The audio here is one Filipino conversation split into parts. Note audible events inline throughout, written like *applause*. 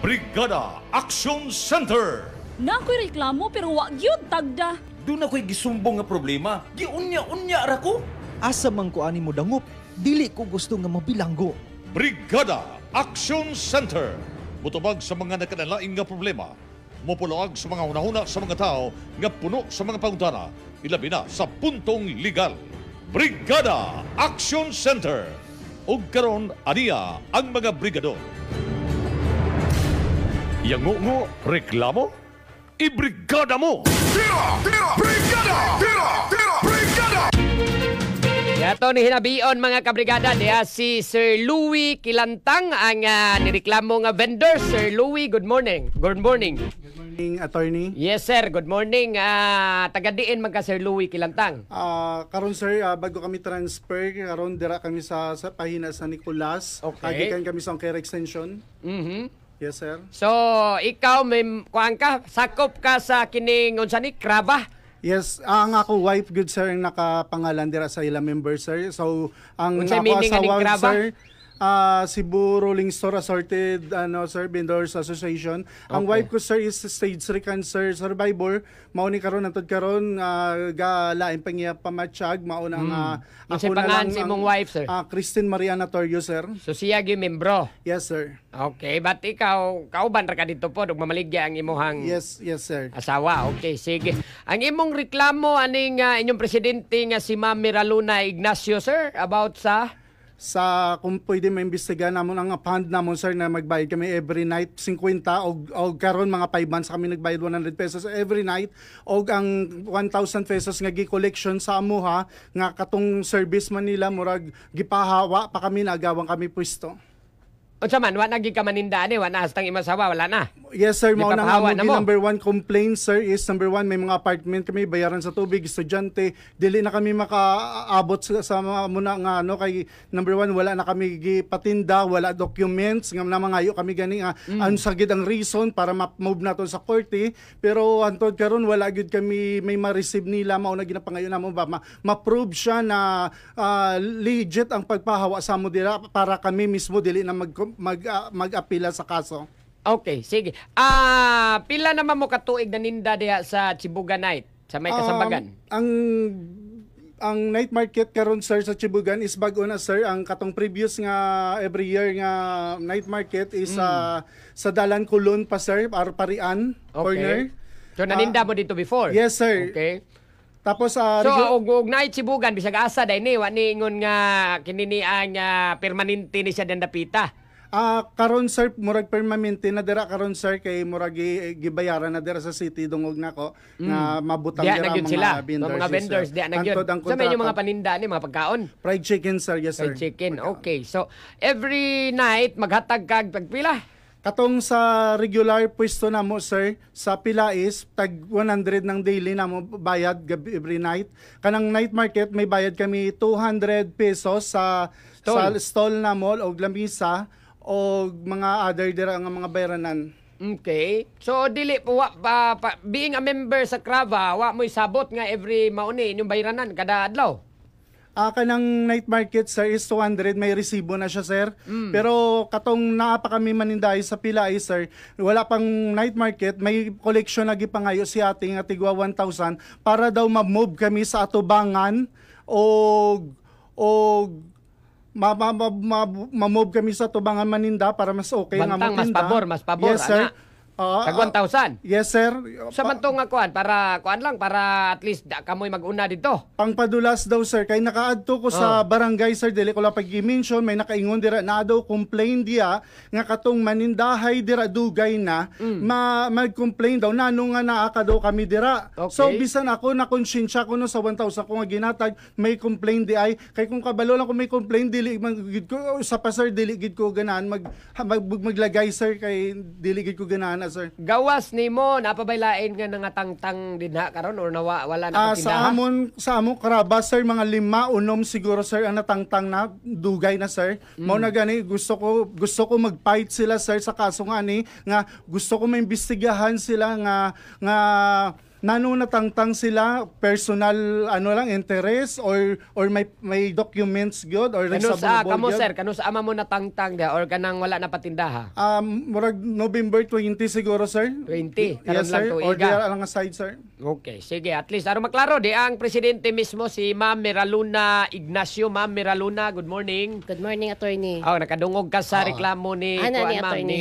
Brigada Action Center. Na ko'y reklamo pero wag yun tagda. Doon ako'y gisumbong nga problema. Giunya-unya ra ko. Asa man ko ani mo dangup, dili ko gusto nga mabilanggo. Brigada Action Center. Butubag sa mga nakanalaing nga problema. Mupuluag sa mga hunahuna sa mga tao nga puno sa mga pangutana. Ilabi na sa puntong legal. Brigada Action Center. Og karon aniya ang mga brigador. Yangungo, reklamo? Ibrigada mo! Tira! Tira! Brigada! Tira! Tira! Brigada! Yato ni hinabion mga kabrigada diha si Sir Louis Kilantang ang uh, ah, nireklamo nga ah, vendor Sir Louis good morning good morning Good morning attorney Yes sir good morning uh, tagadiin magka Sir Louis Kilantang Ah, karon sir ah, bago kami transfer karon dira kami sa, sa pahina sa Nicolas Okay. Kagikan kami sa Ongker Extension Mhm Yes, sir. So, ikaw may kuan ka, sakop ka sa kining unsa ni Kraba? Yes, ang ako wife good sir ang nakapangalan dira sa ila member sir. So, ang Unsay ako meaning nga ni sir, uh, Cebu Rolling Store Assorted ano, Sir Vendors Association. Okay. Ang wife ko, sir, is stage 3 cancer survivor. Mauni karon natod karon uh, ga lain pangya pamatsyag mao nang uh, hmm. ako na lang si mong wife, sir. Uh, Christine Mariana Torrio, sir. So siya gyud membro. Yes, sir. Okay, but ikaw kauban ra ka dito po dog mamaligya ang imong Yes, yes, sir. Asawa. Okay, sige. ang imong reklamo aning uh, inyong presidente nga si Ma'am Miraluna Ignacio, sir, about sa sa kung pwede maimbestiga namon ang fund namon sir na magbayad kami every night 50 og og karon mga 5 months kami nagbayad 100 pesos every night og ang 1000 pesos nga gi-collection sa amuha nga katong service man nila murag gipahawa pa kami nagawang kami pwesto o sa man, wala naging kamanindaan eh. Wala hastang imasawa, wala na. Yes, sir. Di Mauna nga, number one complaint, sir, is number one, may mga apartment kami, bayaran sa tubig, estudyante. Dili na kami makaabot sa, sa mga muna nga, ano, kay number one, wala na kami patinda, wala documents, nga na mga kami gani nga. Ah. Mm. Ano sagid ang reason para ma-move naton sa korte. Pero antod karon wala gyud kami may ma-receive nila, mao na ginapangayon namo ba, ma- ma-prove siya na ah, legit ang pagpahawa sa mo dira para kami mismo dili na mag mag, uh, mag-apila sa kaso? Okay, sige. Ah, pila naman mo katuig na ninda diha sa Chibuga Night, sa may kasambagan? Um, ang ang night market karon sir sa Cebugan is bago na sir ang katong previous nga every year nga night market is mm. uh, sa Dalan Kulon pa sir ar Parian okay. corner. So naninda uh, mo ah, dito before? Yes sir. Okay. Tapos uh, So og og night Cebugan bisag asa dai ni wa ni ingon nga kinini nga permanente ni siya den dapita. Uh, karon sir murag permanente na dira karon sir kay murag gibayaran na dira sa city dungog nako mm. na mabutang yeah, dira mga sila. vendors. Mga vendors di na gyud. Sa menu mga paninda ni mga pagkaon. Fried chicken sir, yes sir. Fried chicken. Pagkaon. Okay. So every night maghatag kag pagpila. Katong sa regular pwesto na mo, sir, sa pila is tag 100 ng daily na mo bayad every night. Kanang night market, may bayad kami 200 pesos sa, stall. sa stall na mo o lamisa o mga other dira nga mga bayranan. Okay. So dili po wa pa, pa, being a member sa Krava, wa mo sabot nga every mauni inyong bayranan kada adlaw. Aka ah, kanang night market sir is 200 may resibo na siya sir. Mm. Pero katong naa kami maninday sa pila ay eh, sir, wala pang night market, may collection lagi pa gipangayo si ating nga 1000 para daw ma-move kami sa atubangan o o ma- ma- ma- ma- kami sa Tubangan Maninda para mas okay Bantang, nga matinda. mas pabor, mas pabor. Yes, sir. Ana. Uh, Kag 1,000. Yes, sir. Sa man ako, kuan para kuan lang para at least da kamoy mag-una dito. Pangpadulas daw sir kay nakaadto ko sa ah. barangay sir dili ko lang pag mention may nakaingon dira na daw complain dia nga katong manindahay dira dugay na mm. ma mag-complain daw na nano nga naa daw kami dira. Okay. So bisan ako na konsyensya ko no sa 1,000 ko nga ginatag may complain di ay kay kung kabalo lang ko may complain dili mag ko sa pasar dili gid ko ganaan mag, mag, mag maglagay sir kay dili gid ko ganaan sir. Gawas mo, napabaylain nga nga tangtang dinha karon or nawa wala na Ah, sa tindahan. amon sa amon karaba sir mga lima unom siguro sir ang natangtang na dugay na sir. Mm. Mao na gani gusto ko gusto ko mag-fight sila sir sa kaso nga ni nga gusto ko maimbestigahan sila nga nga nanunatangtang sila personal ano lang interest or or may may documents good or kanu sa ah, kamo yod? sir kanu sa ama mo natangtang da or kanang wala na patindaha um murag November 20 siguro sir 20 yes, sir or diya lang aside sir okay sige at least aron maklaro di ang presidente mismo si Ma'am Meraluna Ignacio Ma'am Meraluna good morning good morning attorney oh nakadungog ka sa ah. reklamo ni Ana ah, ni, attorney, ni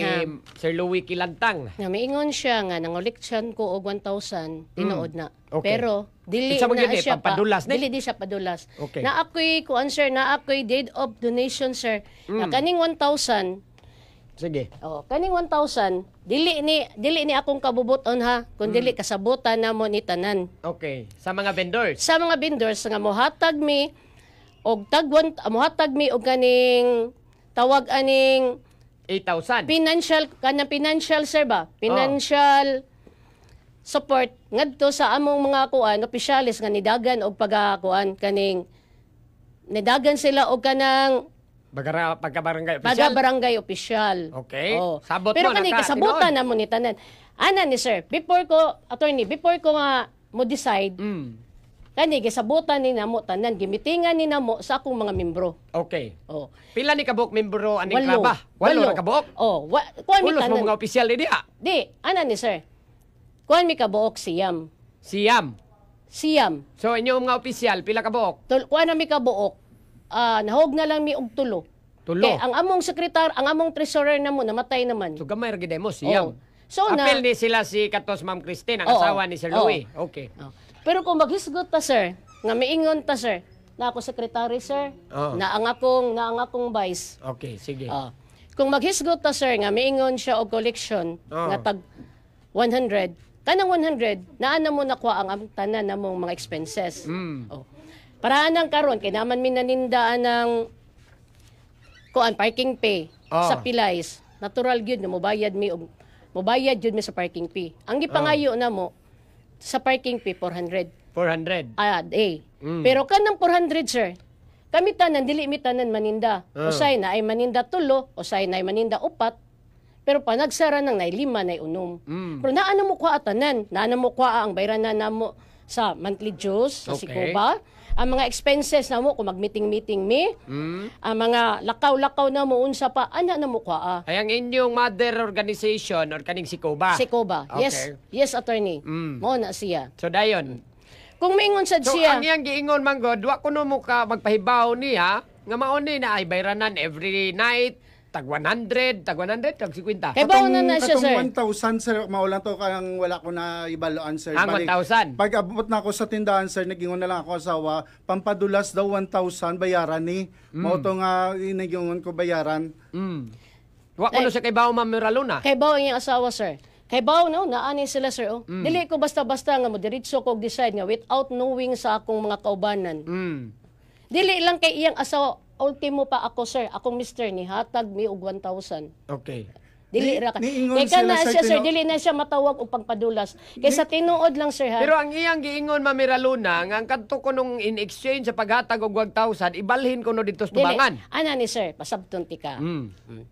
Sir Louis Kilantang na miingon siya nga nang election ko og 1000 tinuod na. Hmm. Okay. Pero dili na yun siya pa. pampadulas Dili di siya padulas. Okay. Na ako'y kuan sir, na ako'y deed of donation sir. Na hmm. kaning 1,000 Sige. Oh, kaning 1,000 dili ni dili ni akong kabubuton ha, kun hmm. dili kasabutan na mo ni tanan. Okay. Sa mga vendors. Sa mga vendors nga mohatag mi og tag mohatag mi og kaning tawag aning 8,000. financial kanang financial sir ba? Financial support ngadto sa among mga kuan opisyalis nga nidagan og pagakuan kaning nidagan sila og kanang Bagara, pagkabarangay official? Pagkabarangay official. Okay. Oh. Sabot Pero kanay kasabutan na mo ni tanan. Ana ni sir, before ko, attorney, before ko nga mo decide, mm. kani gisabutan ni namo tanan, gimitingan ni namo sa akong mga membro. Okay. Oh. Pila ni kabok membro aning Walo. klaba? Walo, Walo. ra kabok? Oh, wa, kuan ni tanan. Ulos mo mga official di Di, ana ni sir. Kuan mi kabuok siyam. Siyam. Siyam. So inyo mga opisyal pila kabuok? buok? Tul kuan na mi kabuok. Ah, nahog na lang mi og tulo. Tulo. Kay ang among sekretar, ang among treasurer na mo, namatay naman. So gamay ra gid mo siyam. Oo. So Apel ni sila si Katos Ma'am Christine, ang Oo. asawa ni Sir Oo. Louie. Okay. Oh. Pero kung maghisgot ta sir, nga miingon ta sir, na ako secretary sir, Oo. na ang akong na ang akong vice. Okay, sige. Ah. kung maghisgot ta sir nga miingon siya og collection Oo. nga tag 100, Kanang 100, na mo nakuha ang tanan na mong mga expenses. Mm. Oh. Paraan ng karon kay naman min nanindaan ng kuan parking pay oh. sa Pilays. Natural gyud mo bayad mi og mo bayad gyud mi sa parking pay Ang gipangayo oh. na mo sa parking pay 400. 400. Ah, eh. Mm. Pero kanang 400 sir, kami tanan dili mi tanan maninda. Uh. Ah. Usay na ay maninda tulo, usay na ay maninda upat, pero panagsara nagsara ng nailima, na unom. Mm. Pero naano mo kwa atanan, naano mo kwa ang bayran na namo sa monthly dues, sa okay. Sikuba. Ang mga expenses na mo, kung mag-meeting-meeting me, mm. ang mga lakaw-lakaw na mo, unsa pa, ana na mo kwa. Ah. Ay, ang inyong mother organization or kaning Sikuba? Sikuba, okay. yes. Yes, attorney. Mm. Mo na siya. So, dayon. Kung mingon sad so, siya. So, ang iyang giingon, Manggod, wa ko no mo ka magpahibaw niya, nga maon ni na ay bayranan every night, tag 100, tag 100, tag 50. Kay baon na na siya, sir. Katong 1,000, sir, maulan to kang wala ko na ibaloan, sir. Ang 1,000? Pag abot na ako sa tindahan, sir, nagingon na lang ako asawa, pampadulas daw 1,000, bayaran ni. Eh. Mm. Mao nga, inagingon eh, ko bayaran. Mm. Wa ko na siya kay baon, ma'am Miraluna. Kay baon yung asawa, sir. Kay baw no, naani sila sir oh. Mm. Dili ko basta-basta nga mo diretso ko decide nga without knowing sa akong mga kaubanan. Mm. Dili lang kay iyang asawa ultimo pa ako sir, akong Mr. ni hatag mi og 1,000. Okay. Dili ra ka. Kaya na siya, sir, dili na siya matawag og pagpadulas. Kaysa tinuod lang, sir, ha? Pero ang iyang giingon, Mami Raluna, nga ang kadto ko nung in exchange sa paghatag og 1,000, ibalhin ko no dito sa tubangan. Ana ni sir, pasabton ti ka. Mm.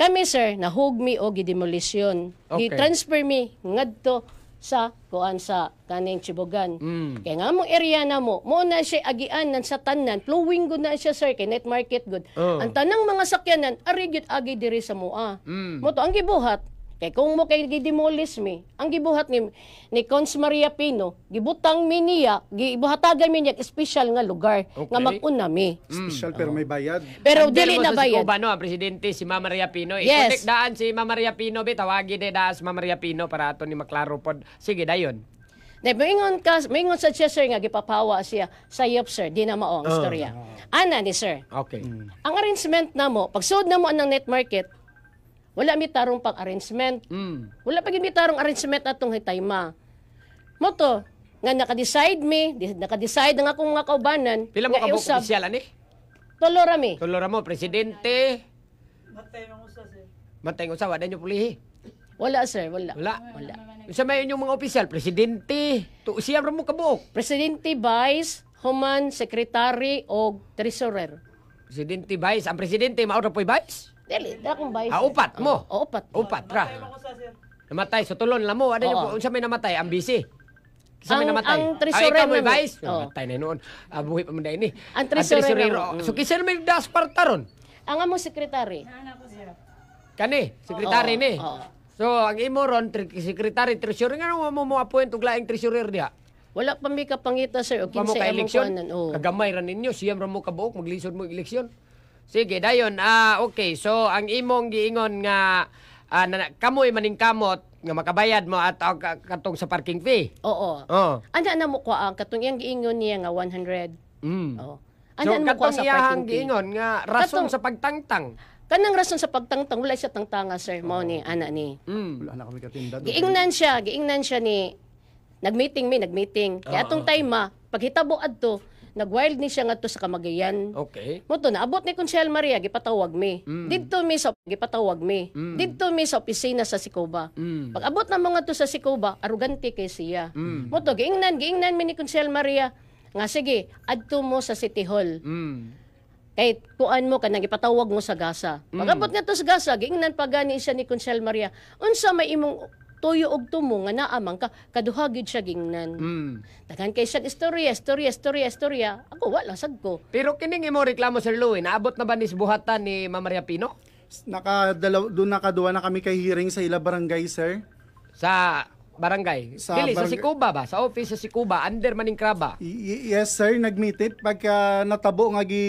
Kami, sir, nahugmi og gidemolisyon. Okay. Gi-transfer mi ngadto sa kuan sa kaning Chibogan. Mm. Kaya nga mo area na mo, mo na siya agian nan sa tanan, flowing good na siya sir kay net market good. Oh. Ang tanang mga sakyanan ari gyud agi diri sa mua. Mm. Mo to ang gibuhat Kay kung mo kay gidemolish mi, ang gibuhat ni, ni Cons Maria Pino, gibutang mi niya, gibuhatagan mi niya special nga lugar okay. nga mag-una mi. Mm. Special mm. pero may bayad. Pero Ang dili na bayad. Si Cuba, no, ang ah, presidente si Mama Maria Pino. Eh, yes. Ikutik daan si Mama Maria Pino, bi tawagi de eh, daan si Mama Maria Pino para ato ni maklaro pod. Sige dayon. Na moingon ka, moingon sa siya nga gipapawa siya. Sayop sir, di na mao ang ah. istorya. Uh, uh, Ana ni sir. Okay. Mm. Ang arrangement namo, pagsud namo anang net market, wala mi tarong pag-arrangement. Mm. Wala pag mi tarong arrangement atong hitayma. Mo to, nga naka-decide mi, naka-decide nga akong mga kaubanan. Pila mo kabuk opisyal ani? Tulo ra mi. Tulo mo presidente. Matay mo usa sir. Matay mo usa wala nyo pulihi. Wala sir, wala. Wala. Wala. Unsa may inyong mga official, Presidente. To, siya ra mo kabuk. Presidente, vice, human secretary o treasurer. Presidente, vice. Ang presidente mao ra po vice? Dili, da kong bay. Ah, upat mo? Oo, upat. Upat ra. Namatay sa tulon lamo. Ano yung Oo. unsa may namatay? Ang busy. Sa may Ang- namatay. ang tresorero Ah, ikaw mo. vice. Oh. Namatay na noon. Ah, buhi pa man dahil eh. ni. Ang tresorero. So kisa na may daspartaron. ron. Ang amo sekretary. Kani, sekretary ni. So, ang imo ron, sekretary, treasurer, nga nung mo mo appoint og laing treasurer diha. Wala pa mi kapangita sir o kinsa ka among eleksyon. Kagamay ra ninyo, siyam ra mo kabuok, maglisod mo eleksyon. Sige, dayon. Ah, okay. So, ang imong giingon nga ah, na, kamoy maning kamot nga makabayad mo at ah, katong sa parking fee. Oo. Oo. Oh. Ana na mo ko ang ah, katong iyang giingon niya nga 100. Mm. Oo. Ana so, na mo ko katong sa iyahang parking fee. giingon nga rason Katong- sa pagtangtang. Kanang rason sa pagtangtang wala siya tangtanga sir mo ni ana ni. Mm. Wala na kami katinda Giingnan siya, giingnan siya ni nagmeeting mi, nagmeeting. Kaya ah, atong ah. time ma, paghitabo adto, nagwild ni siya ngadto sa Kamagayan. Okay. Mo na abot ni Consuel Maria gipatawag mi. Mm. Didto mi sa gipatawag mi. Mm. Didto mi sa opisina sa Sikoba. Mm. Pag abot na mga to sa Sikoba, arugante kay siya. Mm. Mo to giingnan giingnan mi ni Consuel Maria. Nga sige, adto mo sa City Hall. Mm. Kahit kuan mo kanang ipatawag mo sa gasa. Pagabot mm. abot mm. nga to sa gasa, giingnan pagani siya ni Consuel Maria. Unsa may imong tuyo og tumo nga naamang ka kaduha gid siya gingnan. Mm. Daghan kay siya istorya, istorya, istorya, istorya. Ako wala sad ko. Pero kining imo reklamo Sir Louie, naabot na ba ni buhatan ni Ma Maria Pino? Naka dalaw doon nakaduwa na kami kay hearing sa ila barangay, sir. Sa barangay. Sa Dili, barang- sa Sikuba ba? Sa office sa Sikuba, under Maningkraba. Y- yes, sir. Nagmitip. Pagka natabo nga gi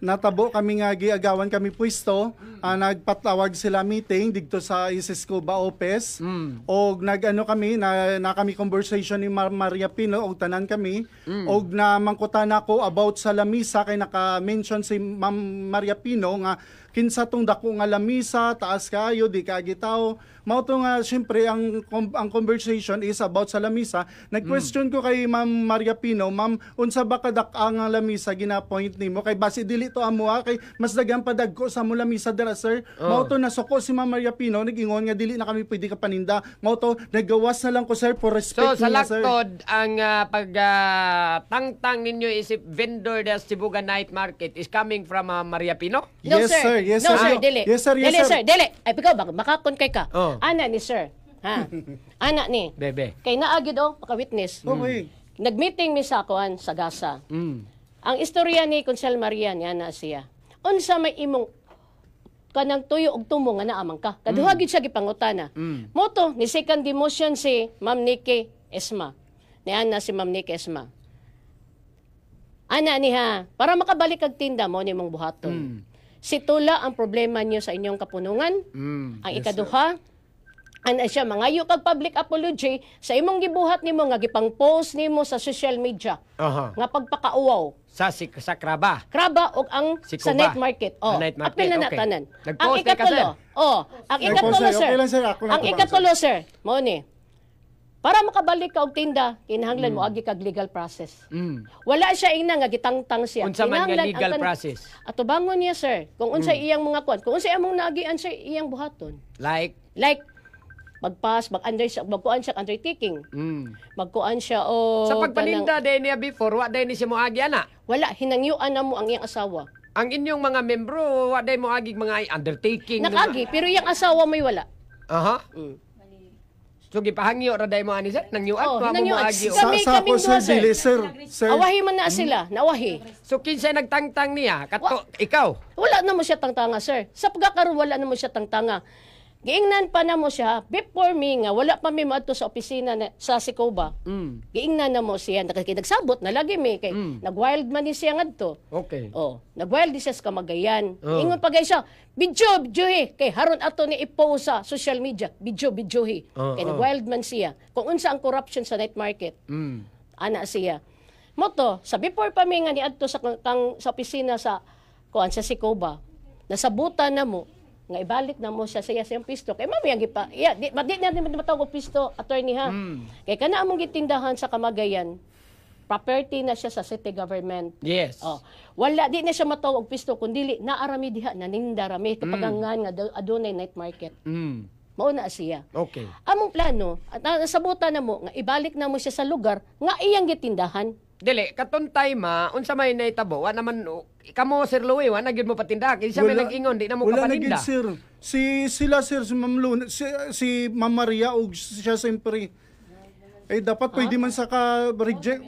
natabo kami nga giagawan kami pwesto mm. uh, ah, nagpatawag sila meeting dito sa Isiscuba office mm. og nagano kami na, na kami conversation ni Mar Maria Pino og tanan kami mm. og namangkutan ako about sa lamisa kay naka-mention si Ma'am Maria Pino nga kinsa tong dako nga lamisa taas kayo di ka gitaw Mao to nga syempre ang ang conversation is about sa lamisa. Nag-question mm. ko kay Ma'am Maria Pino, Ma'am, unsa ba kadak ang lamisa ginapoint nimo kay base dili to amo ah. kay mas dagang padagko sa mo lamisa dira sir. Oh. Mao to nasuko si Ma'am Maria Pino nagingon nga dili na kami pwede ka paninda. Mao to nagawas na lang ko sir for respect so, sa niya, sir. ang uh, pag uh, tangtang ninyo isip vendor sa Cebuga Night Market is coming from uh, Maria Pino? No, yes, sir. sir. Yes, no, sir. sir. Dili. Yes, sir. Yes, dili, sir. sir. Dili. Ay, pikaw, baka makakon kay ka. Oh. Ana ni sir. Ha? *laughs* Ana ni. Bebe. Kay naagid o, oh, paka-witness. Mm. Okay. Nag-meeting mi sa akoan sa Gaza. Mm. Ang istorya ni Consel Maria ni na siya. Unsa may imong kanang tuyo og tumo nga naa ka. Kaduha gid mm. siya gipangutana. Mm. Moto ni second demotion si Ma'am Nikki Esma. Ni ana si Ma'am Nikki Esma. Ana niha, para makabalik ang tinda mo ni mong buhaton. Mm. Si Tula ang problema niyo sa inyong kapunungan. Mm. Ang yes, ikaduha, sir ana siya mangayo kag public apology sa imong gibuhat nimo nga gipang-post nimo sa social media Aha. nga pagpakauwaw sa si, sa Kraba. Kraba og ang si sa night market. Oh, night market. Apil na okay. natanan. Ang ikatulo. Oh, ang ikatulo sir. Okay ang ikatulo sir, mo ni. Para makabalik ka og tinda, kinahanglan mm. mo agi kag legal process. Mm. Wala siya ina nga gitangtang siya. Unsa man nga legal ang, process? Ato bangon niya sir, kung unsa mm. iyang mga kwan, kung unsa imong nagian sir iyang buhaton. Like like magpas, mag-under siya, magkuan siya undertaking. Mm. Magkuan siya o Sa pagpaninda day niya before, wa day ni siya moagi ana. Wala hinangyuan na mo ang iyang asawa. Ang inyong mga membro, wa day mo agig mga undertaking. Nakagi, pero yung asawa may wala. Aha. Mm. Sugi pahangyo ra day oh, mo ani oh. sir nang yuag oh, nang yuag sa sa ko sir dili sir sir awahi man na hmm? sila nawahi so kinsa nagtangtang niya kato ikaw wala na mo siya tangtanga sir sa pagkakaroon wala na mo siya tangtanga Giingnan pa na mo siya before me nga wala pa mi maadto sa opisina na, sa Sikoba. Mm. Giingnan na mo siya nagsabot na lagi mi kay mm. nagwild man ni siya ngadto. Okay. Oh, nagwild siya sa Kamagayan. Oh. Ingon pa gay siya, bidyo bidyohi kay haron ato ni ipo sa social media, bidyo bidyohi. Oh, kay oh. nagwild man siya kung unsa ang corruption sa night market. Mm. Ana siya. Moto, sa before pa mi nga ni adto sa kang sa opisina sa kuan sa Sikoba, nasabutan na mo nga ibalik na mo siya sa iyang pisto kay mami ang gipa iya di di na di matawag pisto attorney ha mm. kay kana among gitindahan sa Kamagayan property na siya sa city government. Yes. Oh. Wala di na siya matawag pisto kundi naarami diha nanindarami kapag hmm. mm. nga adunay night market. Mm. Mauna siya. Okay. Among plano at nasabutan na mo nga ibalik na mo siya sa lugar nga iyang gitindahan. Dili, katon time ma, unsa may naitabo, wa naman, oh, kamo Sir Louie, wa na gyud mo patindak. Isa may Wala- nag-ingon, di na mo Wala na gid, sir. Si sila sir si Ma'am Luna, si, si Ma'am Maria ug siya siyempre. Eh dapat pwede ah. man sa ka reject.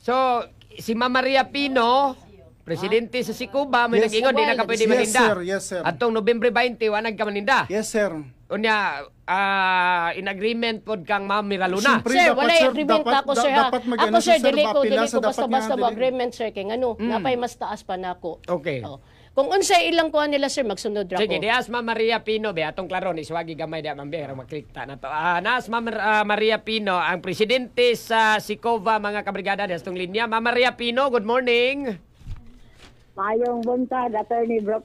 So, si Ma'am Maria Pino, Presidente sa ah. Sikuba, may yes, nag-ingon, di na ka pwede maninda. Yes, sir. Yes, sir. Atong November 20, wanag ka maninda. Yes, sir. Unya, uh, in agreement po kang Ma'am Miraluna. Siyempre, sir, wala sir, agreement dapat, ako, sir. Da, dapat mag ako, sir, dili ko, dili ko basta-basta ba agreement, sir. Kaya ano, mm. napay mas taas pa na ako. Okay. Oh. Kung unsay ilang kuha nila sir magsunod ra ko. Sige, dias Ma Maria Pino be atong klaron iswagi gamay da man biyara ta na to. Ah, uh, nas Ma uh, ah, Maria Pino ang presidente sa Sikova mga kabrigada dias tong linya. Ma Maria Pino, good morning. Mayong buntag, Attorney Brock.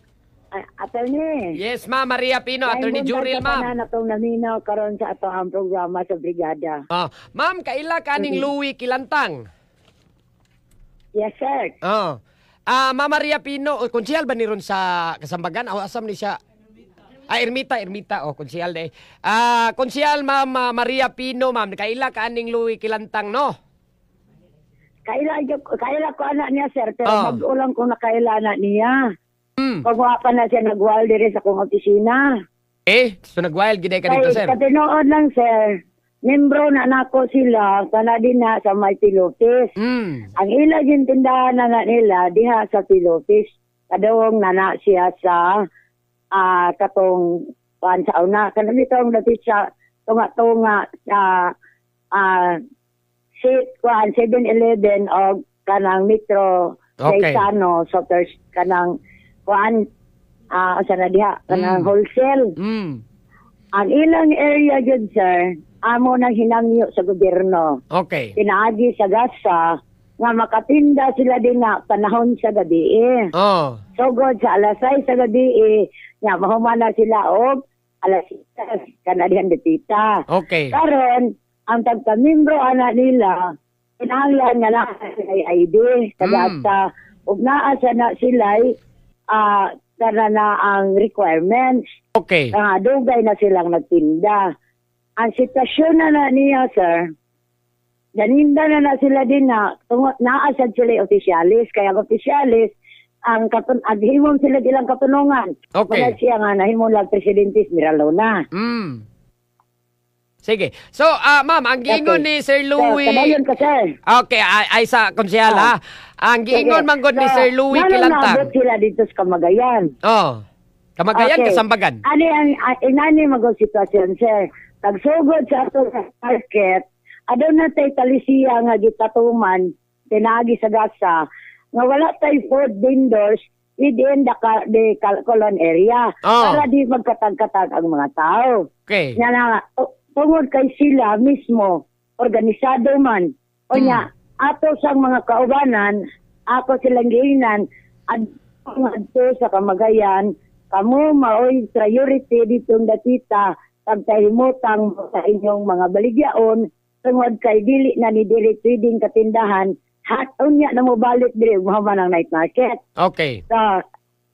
Uh, ah, attorney. Yes, ma'am. Maria Pino, Mayong Attorney Juril, ma'am. Mayong na naminaw karon sa ato ang programa sa Brigada. Oh. Ma'am, kaila kaning mm -hmm. Louie Kilantang? Yes, sir. Oh. Ah, uh, Ma'am Maria Pino, oh, konsyal ba ni ron sa Kasambagan? O asam ni siya? Ah, Ermita, Ermita. Oh, konsyal de. Eh. Ah, uh, konsyal Ma'am Maria Pino, ma'am. Kaila kaning Louie Kilantang, no? Kaila, kaila ko anak niya, sir, pero oh. mag-ulang ko na kaila anak niya. Mm. Pagawa pa na siya nag dire sa kong opisina. Eh, so nag gid gina ka dito, sir? Katinoon lang, sir. Membro na nako sila, kana din na sa may pilotis. Mm. Ang ila gin tindahan na nga nila, diha sa pilotis. Kadawang nana siya sa uh, katong pan sa una. Kanami dati siya, tunga-tunga sa uh, uh, ah, si kuan 7-Eleven o kanang Metro okay. Gaetano so there's kanang kuan uh, ah, sa na diha kanang mm. wholesale. Mm. Ang ilang area jud sir amo nang hinangyo sa gobyerno. Okay. Pinaagi sa gasa nga makatinda sila din na panahon sa gabi. Eh. Oh. So good, sa alasay sa gabi, eh, nga mahumana sila og alas 6 kanadihan ditita. Okay. Karon, ang pagkamembro ana nila kinahanglan nga na ay ID kadata mm. ug naa sa na sila uh, na ang requirements okay uh, dugay na silang nagtinda ang sitwasyon na na niya sir Naninda na na sila din na tungo, naasad sila officialis kaya ang officialis ang katun aghimom sila ilang katunungan okay. Muna siya nga nahimong lang presidente Miralona mm. Sige. So, uh, ma'am, ang giingon okay. ni Sir Louis... So, Okay, ay, ay sa konsyal, oh. Ah. ha? Ang giingon okay. manggod so, ni Sir Louis no, Kilantang. Nanon sila dito sa Kamagayan. Oh. Kamagayan, okay. kasambagan. Ano yan, ah, inani magong sitwasyon, sir. Tagsugod sa ato sa market, ado na tay talisiya nga gitatuman, tinagi sa gasa, nga wala tay food vendors, within the, the colon area. Oh. Para di magkatag-katag ang mga tao. Okay. Yan na, oh, tungod kay sila mismo, organisado man, o mm. niya, ato sa mga kaubanan, ako silang giinan, at adto sa kamagayan, kamo maoy priority ditong datita, tagtahimutang sa inyong mga baligyaon, tungod kay dili na ni dili trading katindahan, haton niya na mabalik balik dili mahaman ang night market. Okay. So,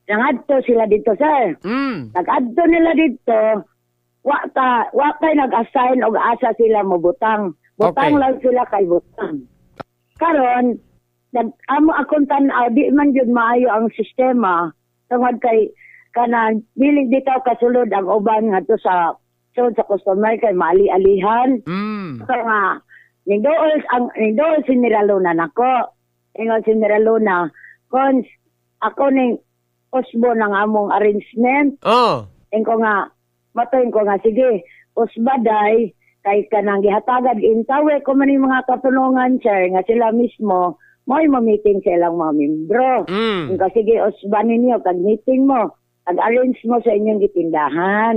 nangadto sila dito, sir. Mm. Nagadto nila dito, wa ta wa kay nag-assign og asa sila mobutang. Butang okay. lang sila kay butang. Karon nag amo akong tan di man jud maayo ang sistema tungod kay kana dili ditaw kasulod ang uban ngadto sa sulod sa customer kay mali-alihan. Mm. Kaya nga nindool ang nindool si Miraluna nako. Ingon si Miraluna, kon ako ning usbo ng among arrangement." Oh. Ingo nga Matayin ko nga, sige, usbaday, kay kanang gihatagad in tawe ko man yung mga katulungan sir nga sila mismo mo mamiting sa ilang mga membro. Mm. Kasi sige, usbanin niyo, kag meeting mo, kag arrange mo sa inyong gitindahan.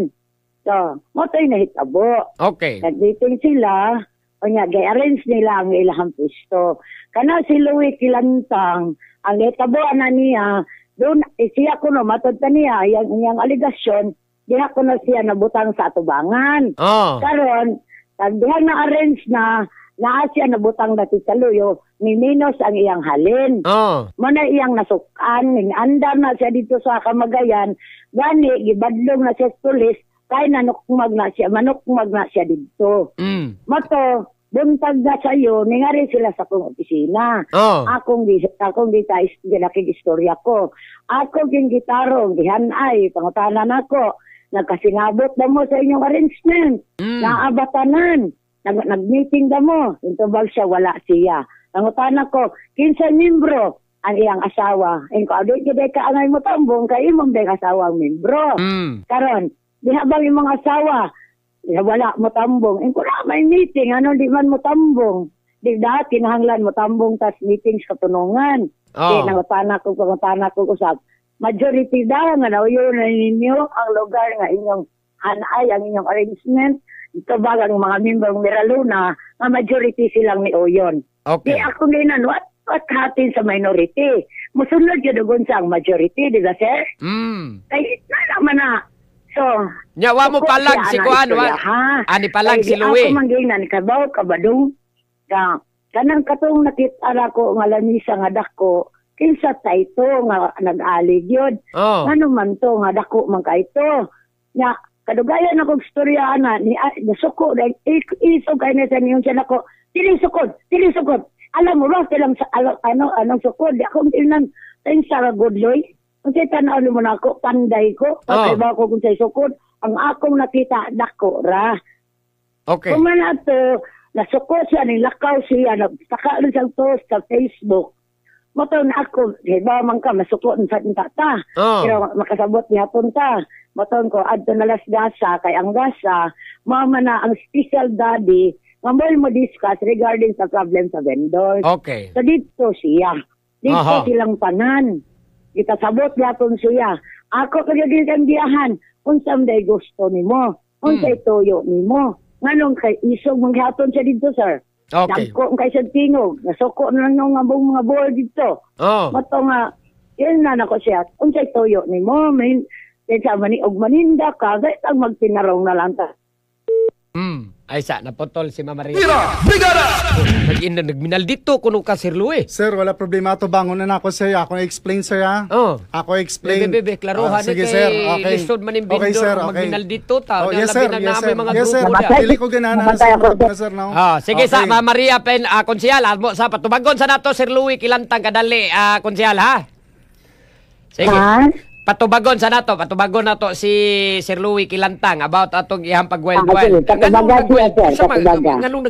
So, mo tayo nahitabo. Okay. Kag meeting sila, o nga, gay arrange nila ang ilang pwesto. Kana si Louie Kilantang, ang hitaboan na niya, doon, eh, siya ko no, matod niya, yung, yung aligasyon, diha ko na siya nabutang sa atubangan. Oh. Karon, diha na-arrange na, naa siya nabutang na si Saluyo, ni Ninos ang iyang halin. Oh. Muna iyang nasukan, andam na siya dito sa Kamagayan, gani, gibadlong na siya sa tulis, kay nanukmag na siya, manukmag na siya dito. Mm. Mato, buntag na sa iyo, ningari sila sa kong opisina. Oh. Akong, akong gita, ginakig istorya ko. Ako ging gitarong, dihan ay, pangutanan ako nagkasinabot na mo sa inyong arrangement, mm. naabatanan, nag nag-meeting na mo, intubag siya, wala siya. Ang Nangutana ko, kinsa membro ang iyang asawa. Ang ko, di ka ka angay mo tambong, kay imong day asawa ang membro. Mm. Karon, diha bang imong asawa, wala mo tambong. Ang ko, ah, may meeting, ano di man mo tambong. Di dahil kinahanglan mo tambong tas meetings tunungan. Oh. Kaya nangutana ko, nangutana ko, usap, majority daw nga nauyo na ninyo ang lugar nga inyong hanay, ang inyong arrangement, ito ba ang mga member ng Miraluna, nga majority silang ni Oyon. Okay. Di ako na what, ano, what happens sa minority? Musunod yun doon sa majority, di ba sir? Mm. Kaya na naman na, So, Nya, wa mo palag si Kuan, Ani palag si Louie. Ako mangginan ka ba, kabadong. Ka, kanang katong nakita ra ko nga lamisa nga dako, kinsa ta ito nga nag-alig yun. Oh. Ano man to nga dako man ka ito. Nga na akong storya na ni ah, nasuko dahil isog ay nasa niyon siya nako tili sukod tili sukod alam mo ba silang sa alam, ano anong sukod di akong tinan tayong saragudloy kung sa tanaw mo na ako panday ko oh. patay oh. ba ako kung sa sukod ang akong nakita dako ra okay kuman ato nasukod siya ni lakaw siya nagsaka rin sa to sa Facebook Moto na ako, hibaw man ka, masukon sa tinta tata. Oh. Pero makasabot niya punta. Moton ko, adto na last gasa, kay ang gasa, mama na ang special daddy, mamol mo discuss regarding sa problem sa vendors. Okay. So dito siya. Dito Aha. silang tanan. Kita sabot laton siya. Ako kayo din kang kung someday gusto ni mo, kung hmm. tuyo ni mo. Nganong kay isog mong sa dito, sir. Okay. Dagko kay sa tingog. Nasoko na nung nga buong mga board dito. Oh. Mato nga, yun na nako siya. Unsay toyo ni mo, may, may sama og maninda ka, gaya tag na lang ta. Hmm. Ay sa, napotol si Mama Maria. Tira! Brigada! Nag-in na nagminal dito kuno ka Sir Louie. Sir, wala problema to bangon na ako sir. Ako explain sir ha. Oh. Ako explain. Bebe, bebe, klaruhan Ah, sige, kay sir. Okay. Lisod man yung Okay, sir, okay. magminal dito. Ta, oh, yes sir, yes sir. Mga Yes sir, grupo niya. pili ko ganana Nabatay sir. Na, sir now. Ah, sige sa Mama Maria pen uh, konsyal mo sa patubagon sa nato Sir Louie kilantang kadali ah konsyal ha. Sige. Sir, patubagon sa nato, patubagon nato si Sir Louis Kilantang about atong ihang pag weld wild. Nganong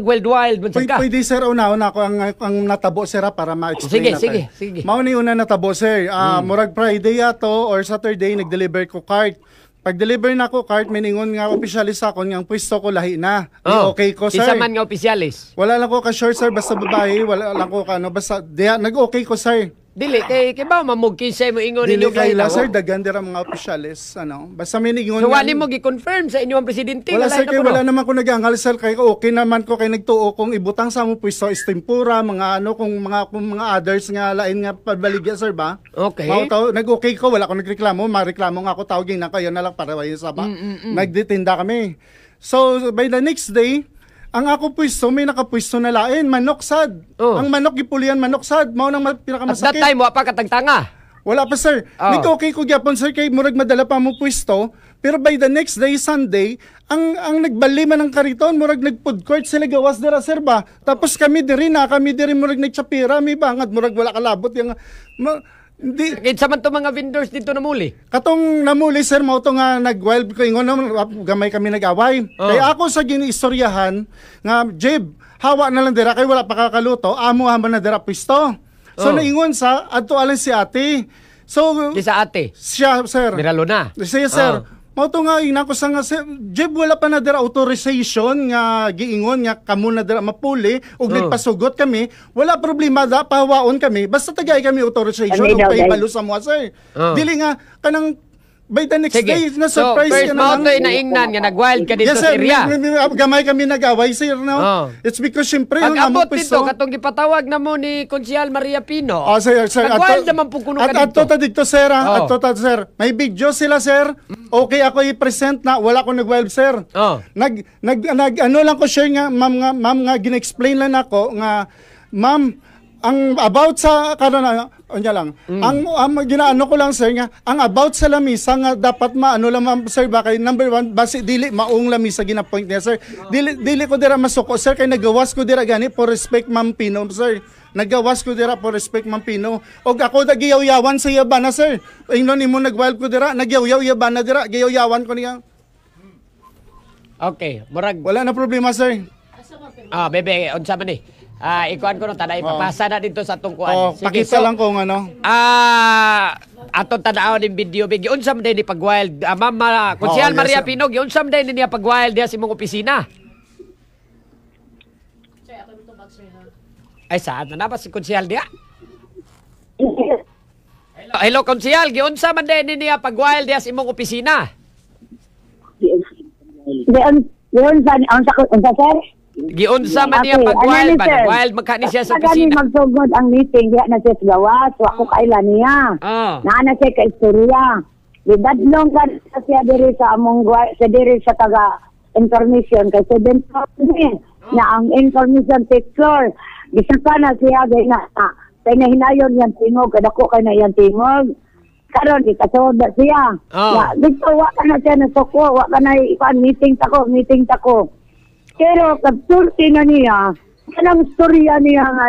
nag-wild wild Pwede sir, una-una ko ang, ang natabo sir para ma-explain sige, natin. Sige, sige, Mao ni una natabo sir, uh, hmm. murag Friday ato or Saturday nag-deliver ko cart. Pag-deliver na ko cart, miningon nga opisyalis ako nga ang pwesto ko lahi na. Oh, okay ko, sir. Isa man nga opisyalis. Wala lang ko ka short sir. Basta babae, wala lang ko ka ano. Basta, nag-okay ko, sir. Dili kay kay ba mamug kinsay mo ingon Dili ninyo kay kaila, sir, daghan dira mga officials ano. Basta may ningon. So wali mo gi-confirm sa inyong presidente. Wala sir, kay wala naman ko nag-angal sir, kay okay naman ko kay nagtuo kong ibutang sa mo pwesto is mga ano kung mga kung mga others nga lain nga pabaligya sir ba. Okay. Mao taw nag-okay ko, wala ko nagreklamo, magreklamo nga ako tawgin na kayo na lang para wayo sa ba. Mm, mm, mm. Nagditinda kami. So by the next day, ang ako pwisto, may nakapwisto na lain, manok sad. Oh. Ang manok ipulian manok sad, mao nang pinakamasakit. At that time wa pa katagtanga. Wala pa sir. Oh. Nik okay ko gyapon sir kay murag madala pa mo pwisto, pero by the next day Sunday, ang ang nagbalima ng kariton murag nag food court sila gawas dira sir ba. Tapos kami diri na kami diri murag nagchapira, may bangad murag wala kalabot yang ma- hindi. Sakit sa to mga vendors dito na muli. Katong namuli sir mo to nga nag wild ko ingon gamay kami nag-away. Oh. Kaya ako sa ginistoryahan nga Jeb hawa na lang dira kay wala pa kakaluto amo hamba na dira pisto. So oh. naingon sa adto alang si ate. So Di sa ate. Siya sir. Miralo na. Siya sir. Oh. Mao to nga inako eh, sa nga Jeb wala pa na dira authorization nga giingon nga kamo na dira mapuli ug oh. nagpasugot kami, wala problema da pahawaon kami basta tagay kami authorization ug pay balos sa mo sir. Oh. Dili nga kanang by the next Sige. day, na-surprise so, first ka na lang. So, na ingnan nga, nag-wild ka dito yes, sir, sa area. Yes, gamay kami nag-away, sir. No? Oh. It's because, syempre, Pag abot dito, katong gipatawag na mo ni Konsyal Maria Pino. Oh, sir, sir. Nag-wild naman po kuno ka dito. At tota dito, sir, Oh. At tota, sir. May video sila, sir. Okay, ako i-present na. Wala akong nag-wild, sir. Oh. Nag, nag, nag, ano lang ko, sir, nga, ma'am, nga, ma'am, nga, gin-explain lang ako, nga, ma'am, ang about sa karon na onya lang. Mm. Ang um, ginaano ko lang sir nga ang about sa lamisa nga dapat maano lang ma'am sir ba kay number one basi dili maong lamisa ginapoint niya sir. Dili dili ko dira masuko sir kay nagawas ko dira gani for respect ma'am Pino sir. Nagawas ko dira for respect ma'am Pino. Og ako dagiyawyawan sa iya na sir. Ingnon imo nagwild ko dira nagyawyaw yabana dira giyawyawan ko niya. Okay, murag wala na problema sir. Ah, bebe, unsa man ni? Eh. Ah, ikuan ko no tada ipapasa na dito sa tungkuan. kuan. Oh, Sige, pakita so, lang kung ano. Ah, aton tanaw din video big. Unsa man ni pag wild? Ah, Ma'am Konsyal oh, Maria Pinog, unsa man ni niya pag wild diha sa imong opisina? Sir, ako dito bag sir. Ay saan na ba si Konsyal diha? hello, hello Konsyal, giunsa man din niya pag wild diha sa imong opisina? Giunsa, giunsa, unsa unsa sir? Giunsa man niya pag ano wild ba? Wild magkani siya sa opisina. magsugod ang meeting diha na siya sa gawas, wa ko ah. kaila niya. Oh. na siya ka istorya. Gidadlong ka na siya diri sa among sa diri sa taga information kay 7 ah. na ang information sector bisan pa na siya gay na kay na hinayon yan tingog kadako kay na yan tingog karon di kasawad na siya. Oh. Na, dito wa ka na siya nasuko, wa ka na ipan meeting tako, meeting tako. Pero pagsulti na niya, kanang storya niya nga,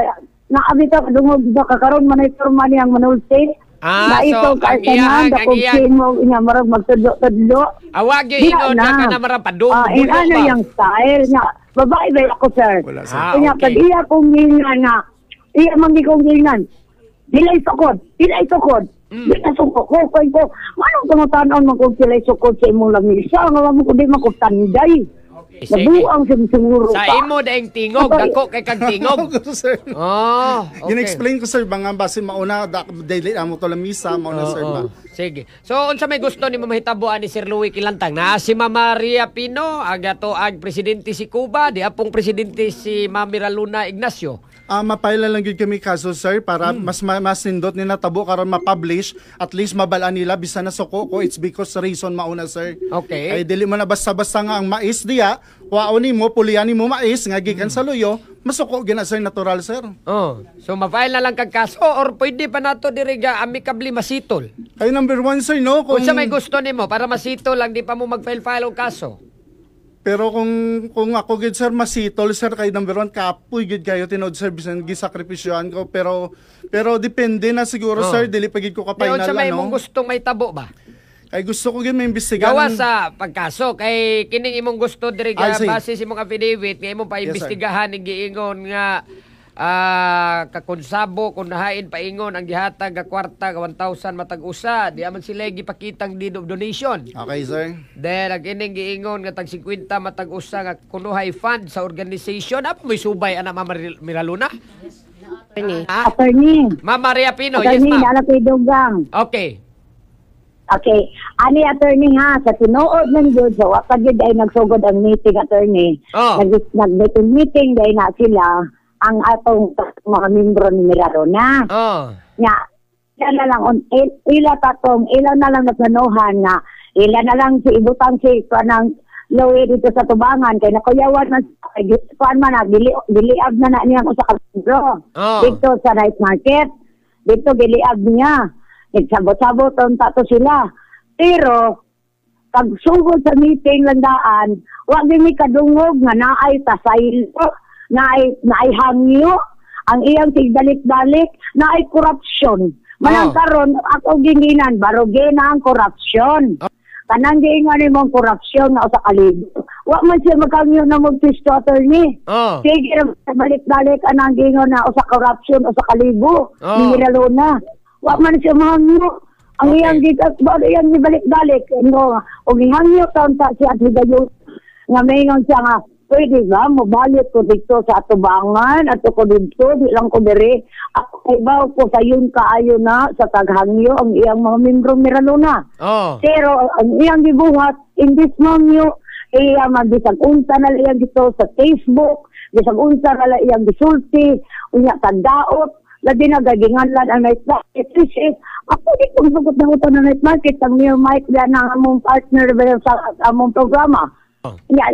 na kami ka dungog ba kakaroon man ay forma niyang manulti. Ah, na so, ito ang iyahan, ang iyahan. mo, nga marag magtudlo-tudlo. Awag yung hinon na ka na marag padung. Ah, uh, in ano yung style na, babae ba ako, sir? Wala, Ah, Kanya, okay. pag iya kong hinan na, iya mangi kong hinan, dila isukod, dila isukod. Mm. Dila sukod, ko, ko, ko. Anong tumatanon mo kung sila isukod sa imong langis? Siya, nga mo ko di makutanday. Nabuang sa siguro Sa imo daing tingog, dako kay kang tingog. *laughs* sir. Oh, okay. Gina-explain ko sir ba nga basin mauna da, daily amo to lamisa mauna Oo, sir ba. oo. Sige. So unsa may gusto nimo mahitaboan ni Sir Louis Kilantang na si Mama Maria Pino, aga to ag presidente si Cuba, di apong presidente si Ma'am Mira Luna Ignacio uh, ah, mapaila lang gyud kami kaso sir para mm. mas ma, mas nindot ni natabo karon ma-publish at least mabala nila bisan na suko ko it's because reason mauna sir. Okay. Ay dili man na basta-basta nga ang mais diya wao ni mo pulian mo mais nga gikan mm. sa hmm. luyo masuko gina sir natural sir. Oh, so mapail na lang kag kaso or pwede pa nato diri amicably masitol. Ay number one sir no kung Unsa may gusto nimo para masitol lang di pa mo magfile file file og kaso. Pero kung kung ako gid sir masitol sir kay number one kapoy gid kayo tinod sir bisan gisakripisyohan ko pero pero depende na siguro oh. sir dili pa gid ko ka final ano. may mong gusto may tabo ba? Kay gusto ko gid may maimbestigahan. Gawa sa pagkaso kay kining imong gusto diri ga base imong affidavit nga imong paimbestigahan yes, giingon nga ah, kakonsabo kun nahain paingon ang gihatag nga kwarta ka 1,000 matag usa di man sila gipakitang deed of donation okay sir then ang ining giingon nga tag 50 matag usa nga kunuhay fund sa organization apo may subay ana mama Miraluna Attorney. Ah? Attorney. Ma'am Maria Pino, attorney, yes ma'am. Attorney, kay Dugang. Okay. Okay. Ani attorney ha, sa tinuod ng Diyos, so, wakagid ay nagsugod ang meeting attorney. Oh. Nag, nag-meeting meeting dahil na sila ang atong mga membro ni Mirarona. Oh. Nga, ila na lang, il, ila tatong, ila na lang nagsanuhan nga, ila na lang si ibutang si kanang lawi dito sa tubangan kay nakuyawan man kuan man na dili na na niya ko sa kabro oh. dito sa night market dito giliag niya nagsabot-sabot on tato sila pero pag sugod sa meeting landaan wa gyud mi kadungog nga naay ta sa na ay, na ay hangyo, ang iyang tigdalik-dalik, na ay korupsyon. Manang oh. karon ako ginginan, barugena ang korupsyon. Oh. Kanang giingan ni mong korupsyon na sa kalig. Wa man siya magkangyo na magpisto attorney. Oh. Sige, balik-balik ang giingan na sa korupsyon o sa kalibo. Oh. Nihiralo na. Wa man siya mahangyo. Ang okay. iyang gitas, bago iyang gibalik-balik. No, o gihangyo taon siya at higayon. Nga may siya nga, pwede nga, mabalit ko dito sa atubangan, at ko dito, di lang ko dere. Ako kay ko sa yun kaayo na sa taghangyo ang iyang mga membro na. Oh. Pero ang iyang gibuhat, in this momyo, iya man bisag unsa na iyang dito sa Facebook, bisag unsa na iyang gisulti, unya tagdaot, labi na gaginganlan ang night market. Which is, ako di ko sagot na ito na night market ang Mayor Mike na ang among partner sa among programa. Oh. Ya,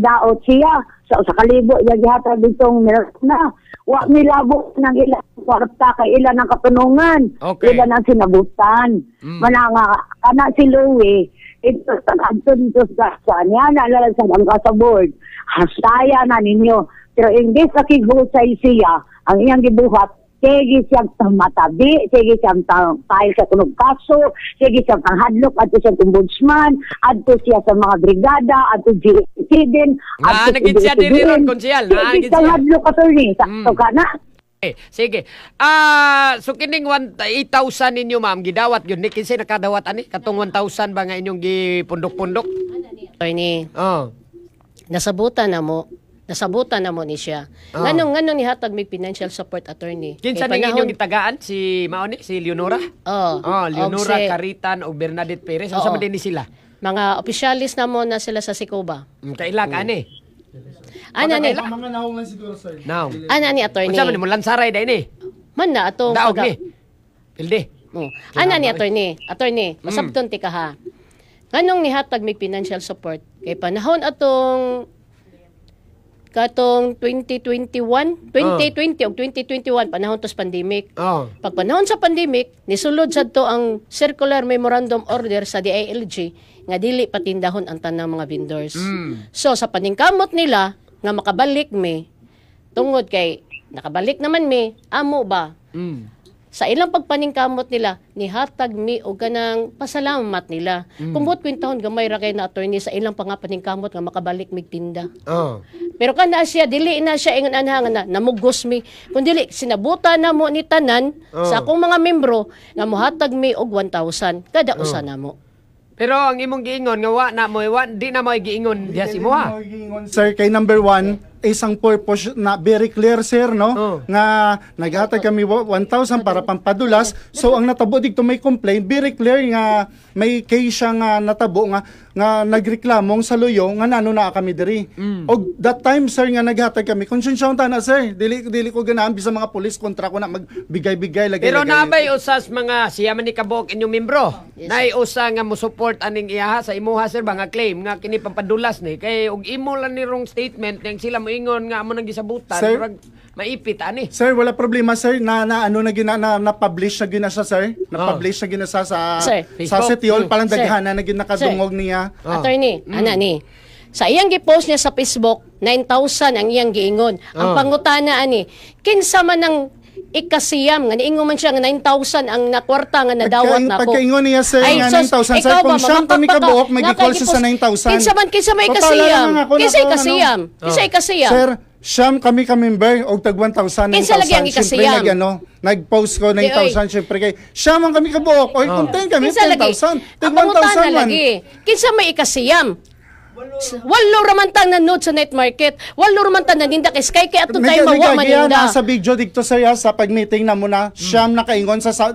daot siya. Sa so, sa kalibo, ya gihata ditong na. Wa ah. mi labo nang ilang kwarta kay ila nang katunungan. Okay. Ila nang sinabutan. Mm. Mananga kana si Louie. Ito sa kadton to sa kanya na lang sa mga sa board. Hasaya na ninyo. Pero imbes sa kigusay siya, ang iyang gibuhat sige siyang matabi, sige siyang tang file sa kunog kaso, sige siyang hadlok, at siyang ombudsman, at siya sa mga brigada, at GSC din, at siya din ron, konsyal. Ah, sige siyang hadlok, attorney, hmm. sakto ka na. Eh, sige. Ah, uh, so kining 8,000 ninyo ma'am gidawat yun. ni kinsa nakadawat ani katong 1,000 ba nga inyong gipundok-pundok? Attorney. Oh. Nasabutan na mo nasabutan na mo ni siya. Oh. Nganong nganong hatag may financial support attorney. Kinsa ni panahon... inyong gitagaan si Maoni si Leonora? Oh. oh Leonora si... Caritan ug Bernadette Perez. Unsa man ni sila? Mga opisyalis na mo na sila sa Sikoba. Hmm, kaila ka ni? ani. Ana ni mga naong siguro sir. Now. Ana ni attorney. Unsa ni mo lansaray da ni? Man na atong Daog ni. Pilde. Oh. Ana ni attorney, attorney, hmm. masabton mm. ti ka ha. Nganong ni hatag may financial support kay panahon atong katong 2021, 2020 oh. o 2021 panahon tos pandemic. Oh. Pag panahon sa pandemic, nisulod sad to ang circular memorandum order sa DILG nga dili patindahon ang tanang mga vendors. Mm. So sa paningkamot nila nga makabalik me tungod kay nakabalik naman me amo ba mm sa ilang pagpaningkamot nila nihatag mi og ganang pasalamat nila mm. kumbot kwintahon gamay ra kay na attorney sa ilang pangapaningkamot nga makabalik mig tinda oh. pero kana siya dili na siya ingon anha nga na, namugos mi kun dili sinabuta na mo ni tanan oh. sa akong mga membro nga mohatag mi og 1000 kada oh. usa na mo pero ang imong giingon nga wa na mo wa di na mo giingon diha si mo ha. Sir kay number one, isang purpose na very clear sir no oh. nga naghatag kami 1,000 para pampadulas so ang natabo dito may complain very clear nga may case siya nga natabo nga nga nagreklamong sa luyo nga nano na kami diri. Mm. Og that time sir nga naghatag kami konsensyon ta na sir. Dili dili ko ganahan bisa mga pulis kontra ko na magbigay-bigay lagi. Pero nabay usas mga siyaman ni kabok inyong membro. Yes. Nay usa nga mo support aning iya sa imuha sir ba nga claim nga kini pampadulas ni kay og imo lang ni wrong statement nang sila moingon nga amo nang gisabutan. Sir, maipit ani. Sir, wala problema sir na, na ano na gina na, na publish na gina siya sir. Na oh. publish na gina siya sa Sir, sa City Hall oh. Mm. palang Sir. daghana na nakadungog kadungog niya. Ah. Attorney, ana ni. Sa iyang gi-post niya sa Facebook, 9,000 ang iyang giingon. Ang oh. pangutana ani, kinsa man ang ikasiyam nga niingon man siya nga 9,000 ang nakwarta nga nadawat nako. Pagkaingon niya sa Ay, nga 9,000 sir kung siya kami kabuok may gikol siya sa 9,000. Kinsa man kinsa may ikasiyam. Kinsa ano. ikasiyam. Oh. Kinsa ikasiyam. Sir, Siyam kami kamember og tag 1,000 Kinsa lagi ang ikasiyam? Siyempre, ano, nag-post ko 9,000 syempre kay siyam ang kami kabuok. Oy, oh. content kami 10,000. Tag 1,000 man. Kinsa may ikasiyam? Walo raman na note sa net market. Walo raman na naninda kay Sky kay atong tayo mawa maninda. Sa video dito sir sa pag-meeting na muna siyam nakaingon sa, sa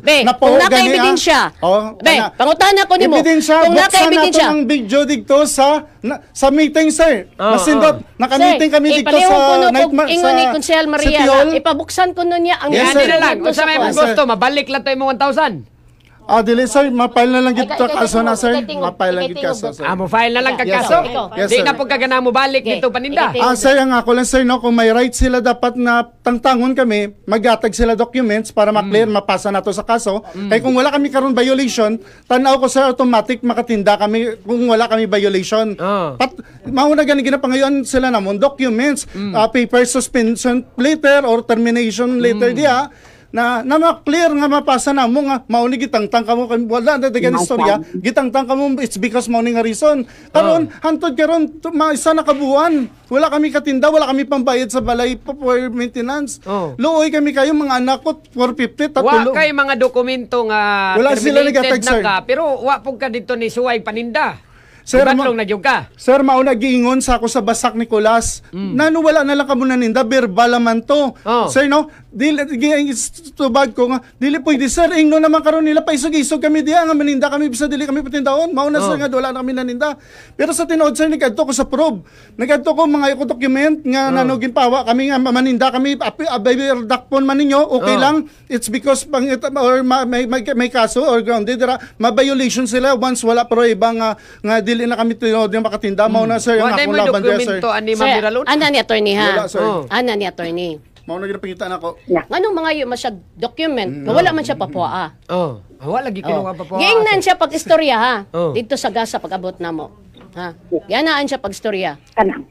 Be, na po kung nakaibidin siya. Oh, Be, ana. pangutahan ako nimo. Kung nakaibidin siya. Ang video dito sa na, sa meeting sir. Oh, ah, Nasindot. Oh. Ah. Naka-meeting kami eh, dito sa night market. ingon ni Consel Maria. Ipabuksan ko nun niya ang yes, na lang. Kung sa may gusto, mabalik lang tayo mo 1,000. Ah, dili sir, ma-file na lang gid Ikaw- kaso na tingo, sir. Ma-file lang ikaw gid kaso sir. Ah, mo file na lang kag Yes, kaso. sir. Di na po kagana mo balik dito paninda. Ikaw- Ah, sir, ang ako lang sir no, kung may right sila dapat na tangtangon kami, magatag sila documents para hmm. ma-clear, mapasa nato sa kaso. Hmm. Kaya kung wala kami karon violation, tanaw ko sir automatic makatinda kami kung wala kami violation. Ah. Pat mauna gani gina pangayon sila namon documents, hmm. ah, paper suspension later or termination later dia na na ma-clear nga mapasa na mo nga mauni gitangtang mo kami wala na dagan istorya gitangtang mo it's because mauni nga reason karon oh. hantod karon isa na kabuuan wala kami katinda wala kami pambayad sa balay for maintenance oh. luoy kami kayo mga anak ko 450 tatlo wa kay mga dokumento nga wala sila nagatag sir ka, pero wa pug ka dito ni suway paninda Sir, Ibatlong na ka. Sir, mauna giingon sa ako sa basak ni Kulas. Mm. Nanuwala na lang ka na ninda, verbal man to. Oh. Sir, no? dili giyang tubag ko nga dili pwede sir ingno eh, naman karon nila paisog-isog kami diha nga maninda kami bisan dili kami patindaon mao na oh. sir nga wala na kami naninda pero sa tinuod sir ni kadto ko sa probe nagadto ko mga iko document nga oh. nanugin pawa kami nga maninda kami ah, abay dakpon man ninyo okay oh. lang it's because pang or may, may, may kaso or grounded ra ma violation sila once wala pero ibang nga, nga dili na kami tinuod nga makatinda mao na sir nga akong laban diha sir ana ni attorney ha oh. ana ni attorney Mao na ginapangitaan ako. Na. Nganong mga yun, masyag document, no. Mm. wala man siya papua. Ah. Oh, wala lagi kinuha oh. pa po. Giingnan siya pag istorya ha. *laughs* Oh. Dito sa gasa pag abot namo. Ha. an siya pag istorya. Kanang.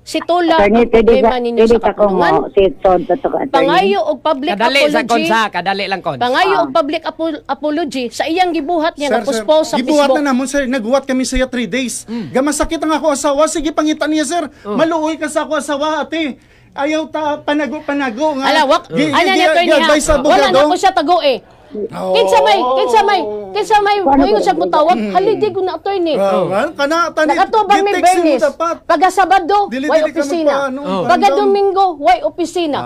Si Tula, Attorney, pwede problema ka, ninyo sa katulungan. si Todd na ka, Pangayo og public Kadali sa apology. konsa, kadali lang kon. Pangayo og ah. public apo- apology sa iyang gibuhat niya na pospos sa gibuhat Facebook. na namon sir, nagbuhat kami sa iya 3 days. Mm. Gamasakit ang ako asawa, sige pangitan niya sir. Oh. Maluoy ka sa ako asawa ate ayaw ta panago panago nga. Ala, wak, ana ni attorney ha. Wala na ko siya tago eh. Oh. Kinsa may, kinsa may, kinsa may, moingon sa mutawag, mm. halidi ko na attorney. Oh. Kana, tani, Nakatubang may bernis. Pagka Sabado, way opisina. Pag oh. Domingo, way opisina.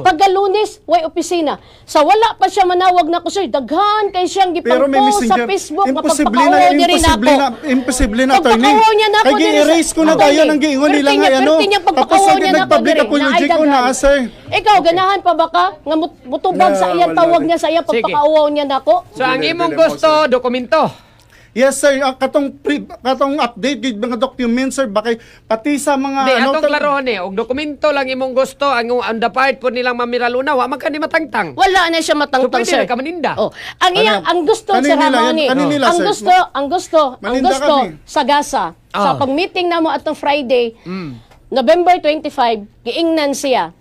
Pag ah. oh. Lunes, way opisina. Sa wala pa siya manawag na ko, sir, daghan kay siyang gipangpo sa Facebook, mapagpakawaw niya rin ako. Imposible na, imposible na, imposible na ako. Nag-erase ko na tayo, nang giingon nila nga, ano? Tapos nag-public apology ko na, sir. Ikaw, ganahan pa ba ka? Nga mutubag sa iyan tawag niya sa iyan pagpakawaw awaw niya nako. So ang imong gusto dokumento. Yes sir, uh, katong pre, katong update gid mga documents sir bakay pati sa mga Di, ano atong klarohon eh, og dokumento lang imong gusto ang on the part po nilang Mamira mamiraluna wa man kani matangtang. Wala na siya matangtang so, sir. Ka maninda. Oh. Ang iya ano? ang gusto sa Ramon eh. Ang gusto, ang gusto, ang gusto sa gasa. Oh. Sa ah. pagmeeting namo atong Friday, mm. November 25, giingnan siya.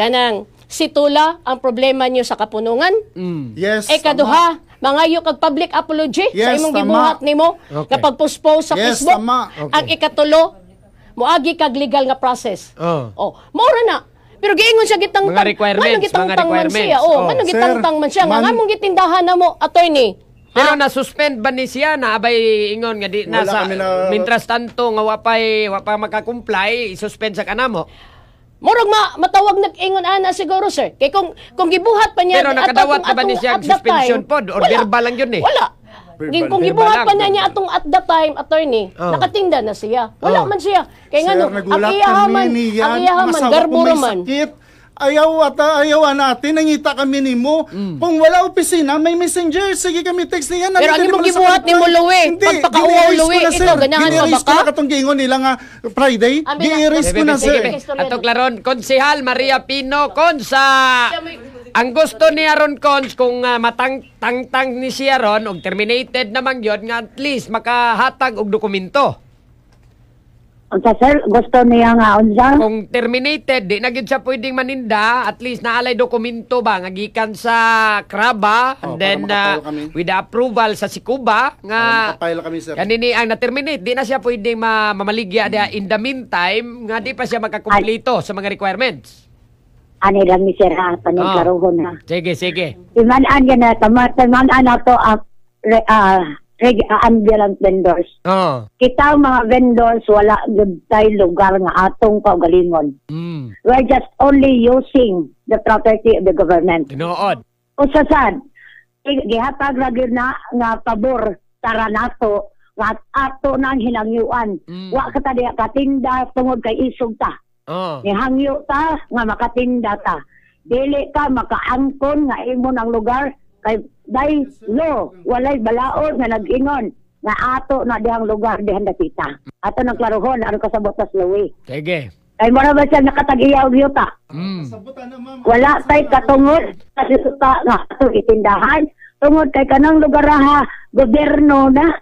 Kanang si Tula ang problema niyo sa kapunungan. Mm. Yes. E kaduha, tama. mga yung kag public apology yes, sa imong gibuhat nimo okay. nga pagpospose sa yes, Facebook. Tama. Okay. Ang ikatulo, moagi kag legal nga process. Oh. Mo oh, mora na. Pero giingon siya gitang mga requirements, gitang mga requirements. Man siya. Oh, oh. Manong gitang man siya. Man... Nga mong gitindahan na mo, attorney. Pero na suspend ba ni siya na abay ingon nga di nasa na... mintras tanto nga wapay wapa i suspend sa kanamo. Murag ma matawag nag-ingon ana siguro sir. Kay kung kung gibuhat pa niya Pero nakadawat na ba ni siya suspension pod or verbal lang yun eh? Wala. Verbal, kung gibuhat pa na niya atong at the time attorney, oh. nakatinda na siya. Wala oh. man siya. Kay ngano, ang iyahaman, ang iyahaman garburo man. Sakit ayaw at ah, ayaw ah, natin, nangita kami nimo Mm. Kung wala opisina, may messenger, sige kami text niya. Pero ano mong gibuhat nimo mo, Lowe? Pagpakauaw, Lowe, ito, ganahan ka ba ka? ko katong gingon nila nga Friday, di ah, ko na, sir. Ato, klaron, konsehal Maria Pino, konsa! Ang gusto ni Aaron Cons kung uh, matang-tang-tang ni si Aaron og terminated naman yun nga at least makahatag og dokumento. Unsa sir, gusto niya nga unsa? Kung terminated, di na siya pwedeng maninda, at least naalay dokumento ba nga gikan sa Kraba oh, and Oh, then uh, with the approval sa Sikuba nga Para kami, sir. Kanini ang ah, na-terminate, di na siya pwedeng ma- mamaligya diha. in the meantime nga di pa siya makakumpleto sa mga requirements. Ani lang ni sir ha, paniglaruhon oh. ha. Sige, sige. Imanan ka na, tama- tamanan na to, ah, re- ah, nag-ambulance vendors. Oo. Ah. Kita mga vendors, wala good tayo lugar nga atong kaugalingon. Mm. We're just only using the property of the government. Tinood. Usasad, gihatag ra gyud na nga pabor tara nato nga ato nang hinangyuan. Mm. Wa ka ta diha katinda tungod kay isog ta. Oh. Nihangyo ta nga makatinda ta. Dili ka makaangkon nga imo ng lugar kay dai lo walay balaod nga nag-ingon nga ato na dihang lugar dihang dapita. Ato nang klarohon, ano ka sa botas luwi. Sige. Ay mo na ba siya nakatagiya og yuta? Mm. Wala tay katungod sa suta nga ato itindahan. Tungod kay kanang lugar ha gobyerno na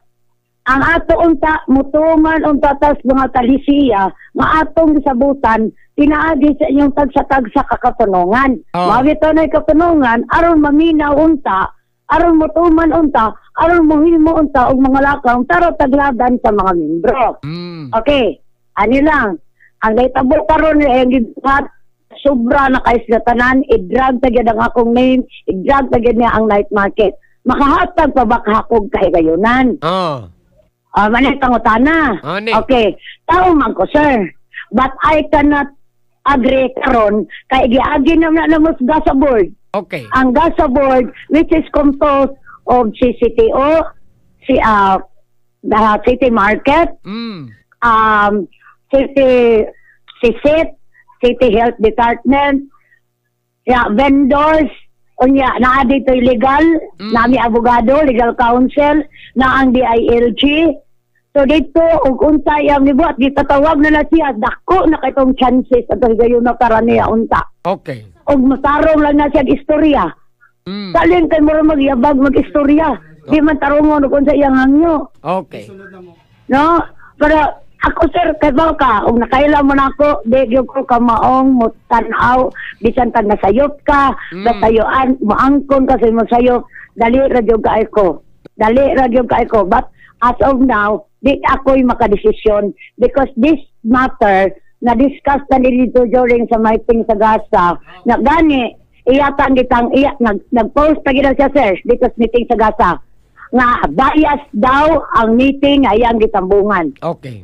ang ato unta mutungan unta tas mga talisiya maatong atong pinaagi sa inyong tagsatag sa kakatunungan. Oh. Mawito na katunungan, aron mamina unta, aron motuman unta, aron mohimo unta og mga lakang, taro tagladan sa mga membro. Mm. Okay, ani lang. Ang naitabo karon na ang gibat sobra na kay sa tanan, i-drag ta gyud ang akong name, i-drag ta gyud niya ang night market. Makahatag pa bakhakog kay gayunan. Oh. Uh, manay utana. Oh, okay. Tao man ko, sir. But I cannot agree karon kay giagi na na namos gas board. Okay. Ang gas board which is composed of CCTO, si uh, the city market, mm. um, city CISIT, city health department, yeah, vendors, unya naa dito legal, mm. nami abogado, legal counsel, na ang DILG, So dito, og unta iyang nibuhat, gitatawag na na siya, dako na kaytong chances at higayon na para niya unta. Okay. Og masarong lang na siya istorya. Mm. Salin kay mo magyabag mag-istorya. Oh. Di man tarungon kung sa iyang hangyo. Okay. No? Pero ako sir, kay ka, kung nakaila mo na ako, di ko ka maong, mutanaw, bisan ka nasayop ka, mm. nasayoan, maangkon kasi mo dali radyo ka ko. Dali radyo ka ko. But as of now, di ako'y makadesisyon because this matter na-discuss na dito during sa meeting sa GASA na gani iyatan ditang iya nag nag-post pa siya sir dito sa meeting sa GASA nga bias daw ang meeting ayang gitambungan. Okay.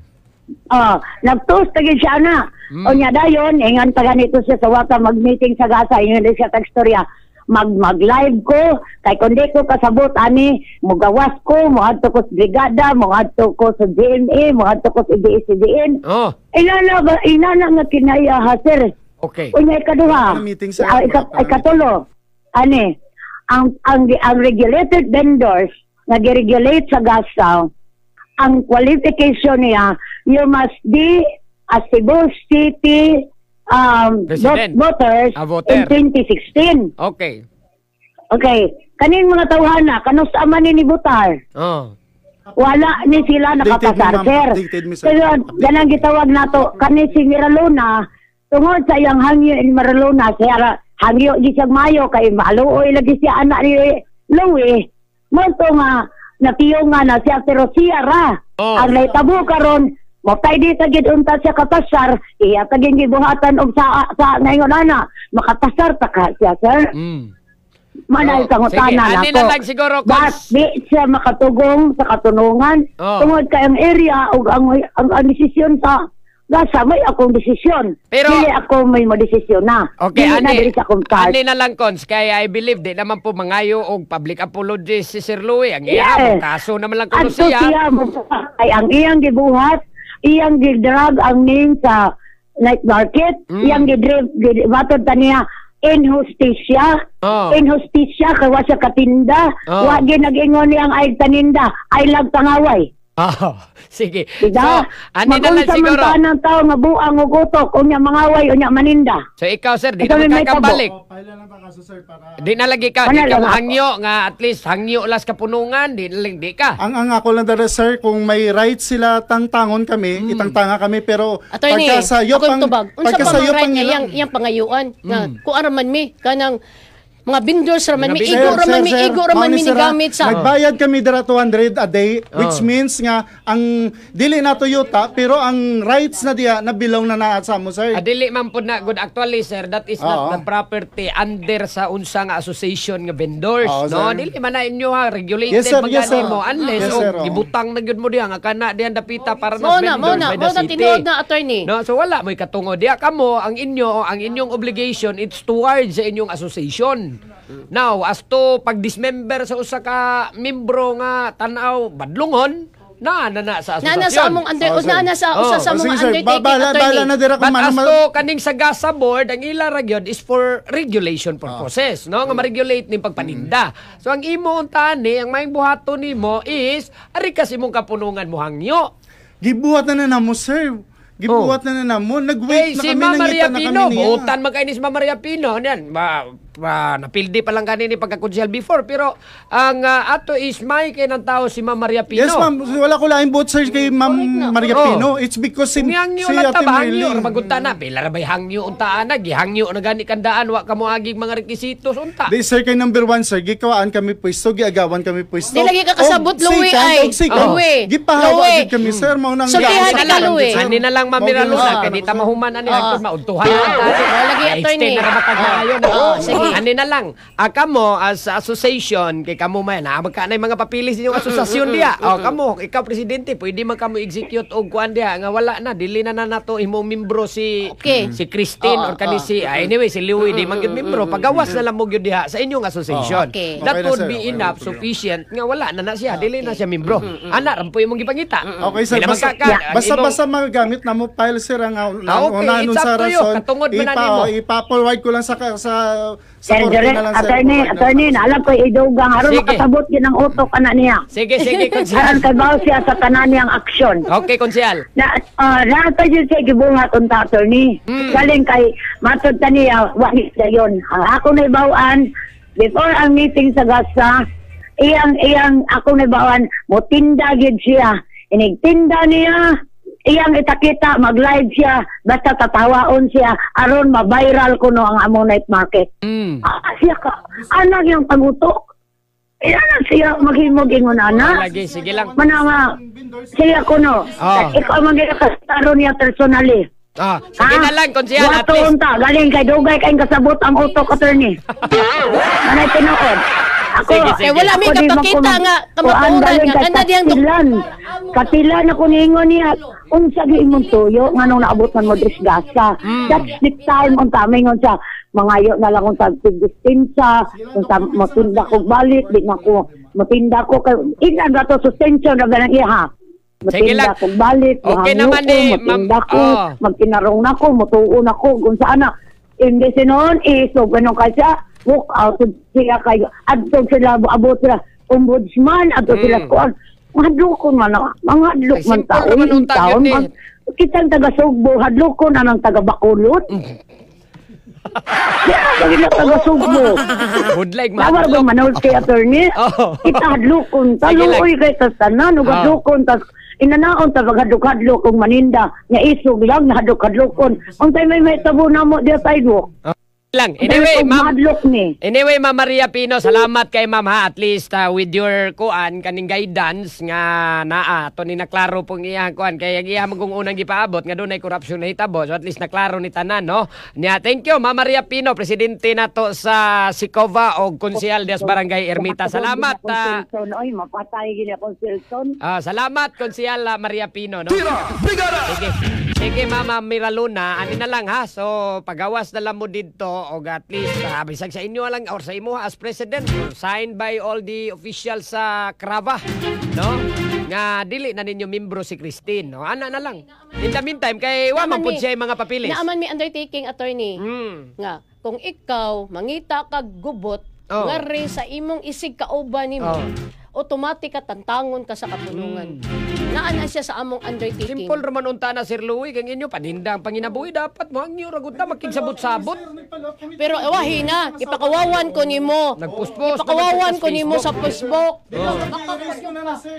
Oh, uh, nag-toast siya na. Mm. O nya dayon ingan pa ganito siya sa waka mag-meeting sa GASA ingon siya tag storya mag mag live ko kay kundi ko kasabot ani mugawas ko moadto ko sa brigada moadto ko sa GMA moadto ko sa IBS-CBN Oh, inana inana nga kinaya ha sir okay. unya ikaduha Ano meeting, sir? Ah, ika- Wala ano? pa. ikatulo ani ang ang ang regulated vendors na giregulate sa gasaw ang qualification niya you must be a Cebu City um, President. voters ah, voter. in 2016. Okay. Okay. Kanin mga tawhana, kanus aman ni Butar. Oh. Wala ni sila nakapasar, sir. So yun, yan ang gitawag nato. Kani si Miraluna, tungod sa iyang hangyo in Miraluna, siya hangyo di siya mayo, kay maluoy lagi siya anak ni eh, Louie. Mo nga, napiyo nga na siya, pero siya ra. Oh. Ang naitabo karon Mapay di ka gid unta siya katasar iya ka gid buhatan og sa sa ngayon ana, makatasar ta ka siya, sir. Mm. Manay oh, tangutana na ko. Na lang siguro, But, di siya makatugong sa katunungan. Oh. Tungod kay ang area og ang, ang, ang, desisyon sa Gasa, may akong desisyon. Pero, Dili ako may madesisyon na. Okay, Dili ani, na akong card. Ani na lang, Cons, kaya I believe, di naman po mangayo og public apology si Sir Louie. Ang iya, yes. kaso naman lang kuno siya. ay Ang iyang gibuhat, iyang gidrag ang name sa night market, mm. iyang gidrag, matod ta niya, injusticia, oh. injusticia, kaya siya katinda, oh. wag nag-ingon ang ay taninda, ay lag lagpangaway. Oh, *laughs* sige. Diba? So, ani na lang siguro. Magunsa man ng tao nga buang og utok, unya mangaway, unya maninda. So ikaw sir, di Ito na kakabalik. Oh, lang ba kaso sir para... Di na lagi ka, di ka hangyo nga at least hangyo las kapunungan, di na di ka. Ang ang ako lang dara sir, kung may right sila tangtangon kami, mm. itangtanga kami pero Ato pagka sa iyo pang pagka sa iyo pang iyang iyang pangayuan mm. nga hmm. kuaraman mi kanang mga vendors raman may igo raman may igo raman minigamit sa nagbayad kami dira 200 a day oh. which means nga ang dili na Toyota pero ang rights na diya nabilaw na naa sa mo sir adili ah, man pud na good actually sir that is not the property under sa unsang association nga vendors no dili man na inyo ha regulated yes, mo unless ibutang na gyud mo diha nga kana diyan dapita para na vendors mo na mo na tinuod na attorney no so wala moy katungod diya kamo ang inyo ang inyong obligation it's towards sa inyong association Now, as to pag-dismember sa usa ka membro nga tanaw badlungon, na na na sa asosasyon. Na na sa among under oh, na na sa oh, usa sa oh, among undertaking bala, attorney. Bala na dira kung But ano to kaning sagasa board ang ila ra gyud is for regulation purposes, oh. no? Nga ma-regulate ni pagpaninda. Mm. So ang imo unta ni ang maing buhato nimo is ari kasi imong kapunungan mo hangyo. Gibuhat na na namo, sir. Gibuhat oh. na na namo. Nag-wait hey, na si kami Mama Maria Pino, Utan magkainis Mama Maria Pino. Yan, ma pa, ah, napildi pa lang kanini pagkakonsyal before pero ang uh, ato is may kay ng tao si Ma'am Maria Pino. Yes ma'am, wala ko laing vote sir kay Ma'am Maria oh. Pino. It's because si Hangyo si lang ta hangyo magunta na pila ra bay hangyo unta na gihangyo na gani kandaan wa kamo agig mga rekisitos unta. Di sir kay number one sir gikawaan kami pwesto giagawan kami pwesto. Di lagi ka kasabot luwi ay. Luwi. Gipahawa kami sir mao nang. So sa ka luwi. Ani na lang mamiralusa kay di ta mahuman ani agtud ah. mauntuhan. Lagi atoy ni. Extend na matag na ayo. Oh, sige. Ani na lang. Ah, mo as association kay kamo man ah, na magka nay mga papilis sa inyong asosasyon diha. Oh, kamo ikaw presidente, pwede man kamo execute og kuan diha nga wala na dili na na nato imong membro si okay. si Christine oh, or kani si ah, anyway si Louie di man membro. Pagawas na lang mo gyud diha sa inyong association. Oh, okay. That okay would be enough okay. sufficient nga wala na na siya, dili na siya membro. Ana rampoy imong gipangita. Okay sir. Basta basta, basta magamit na mo file sir ang ah, una nun sa rason. Katungod man nimo. Ipa-forward ko lang sa sa sa Yan, sir. attorney, Buhay na attorney, lang. alam ko idugang aron Sige. makasabot yun ang utok ana niya. Sige, sige, Aron *laughs* konsyal. kabaw siya sa tanan niyang aksyon. okay, konsyal. Na uh, ah, na pa jud siya gibungat unta attorney. Mm. Galing kay matud ta niya ah, wa ni dayon. Ang ah, ako na bawaan before ang meeting sa gasa, iyang iyang ako na ibawaan motinda gid siya. Inigtinda niya iyang itakita, mag-live siya, basta tatawaon siya, aron ma-viral kuno ang among night market. Mm. Ah, siya ka, anak yung pagutok. Iyan na siya maghimog ingunana. Lagi, sige lang. Manama, siya kuno. Oh. Ikaw mag-ikastaro niya personally. Ah, sige na lang, konsiyan, at least. ta, galing kay Dugay, kayong kasabot ang utok, attorney. *laughs* Manay tinuod. Ako, sige, eh, sige. Eh, wala may kapakita nga, kamakuran nga. Kana diyang katilan. Katilan ako niingon niya. kung gi imong tuyo nga nung naabutan mo disgasa. Mm. That's the time on kami ngon sa mangayo na lang kung sa sa kung sa matinda ko balik di na ko matinda ko kay inan ra to suspension ra ganang iha Sige lang. balik, okay naman ko, eh, matinda ko, oh. magkinarong na ko, mutuon ako, kung saan na. Hindi sinon, eh, so ganun kasi, walk out siya kayo. Adto sila abot sila ombudsman, adto mm. sila kuan. Mahadlokon man ako. Ah. Mga hadlok man tao. Ay, taon, mag, kitang taga Sugbo, hadlokon na ng taga Bakulot. Mm. Kaya na taga Sugbo. Good *laughs* like man. Tawar ba manawag kay attorney? *laughs* Oh. Kita hadlokon. Taluoy kay tasanan. Huwag oh. hadlokon. Tas, inanaon ta paghadlok kung maninda nga isog lang na hadlok-hadlokon unsay may may tabo mo dia sidewalk lang. Anyway, ma'am. Anyway, Ma'am Maria Pino, salamat kay Ma'am ha. At least uh, with your kuan kaning guidance nga naa to ni naklaro pong iyang kuan kay iya magong unang gipaabot nga dunay korupsyon na hitabo. So at least naklaro ni tanan, no? Nya, thank you Ma'am Maria Pino, presidente nato sa Sikova og konsehal des Barangay Ermita. Salamat. Uh, ah. oy, mapatay Ah, salamat konsehal ah, Maria Pino, no? Tira, brigada. Sige. Sige mama Miraluna, ani na lang ha. So pagawas na lang mo dito o at least uh, bisag sa inyo lang or sa imo as president signed by all the officials sa Krava, no? Nga dili na ninyo membro si Christine, no? Ana na lang. In the meantime kay wa man pud siya mga papilis. Naaman may undertaking attorney. Mm. Nga kung ikaw mangita kag gubot oh. nga sa imong isig kauban ni Oh automatic tantangon ka sa kapunungan. Mm. Naana siya sa among undertaking. Simple raman unta na Sir Louie, kang inyo paninda ang panginabuhi dapat mo ang ragod ta makigsabot-sabot. Pero ewahi eh, hina, ipakawawan ko nimo. Nagpostpost. Ipakawawan ko nimo sa Facebook. Oh.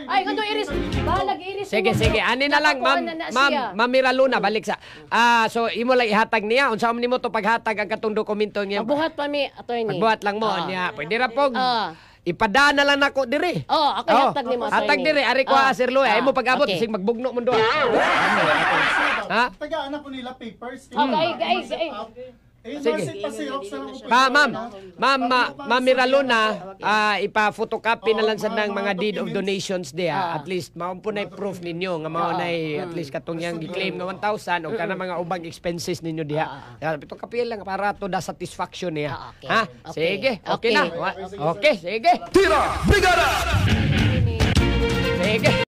Ay, kuno iris, balag iris. Sige, sige, ani na lang ma'am. Ma'am, ma'am Luna, balik sa. Ah, so imo lang ihatag niya unsa man nimo to paghatag ang katong dokumento niya. Pagbuhat pa mi attorney. Pagbuhat lang mo ah. niya. Pwede ra pog. Ah. Ipadana lang nako dire. Oh, ako oh, hatag ni mo. Hatag dire, ari ko oh. sir Loy, ah, mo pag-abot okay. sing magbugno mo doon. *laughs* ha? Taga anak ko nila papers. Okay, guys, guys. Sige. Sige. Pasiyok, Ma ma'am, ma'am, ma- ma'am Miraluna, ah, ipa-photocopy na lang sa oh, ng mga deed of donations di ah. At least maumpunay proof ninyo nga mao nay at least katong yang mm. claim nga 1,000 o kana mga ubang expenses ninyo diha. Ah, Ito ah, ah. kapiyan lang para to da satisfaction niya. Ha? Sige, okay, na. Okay, sige. Tira! Brigada! Sige.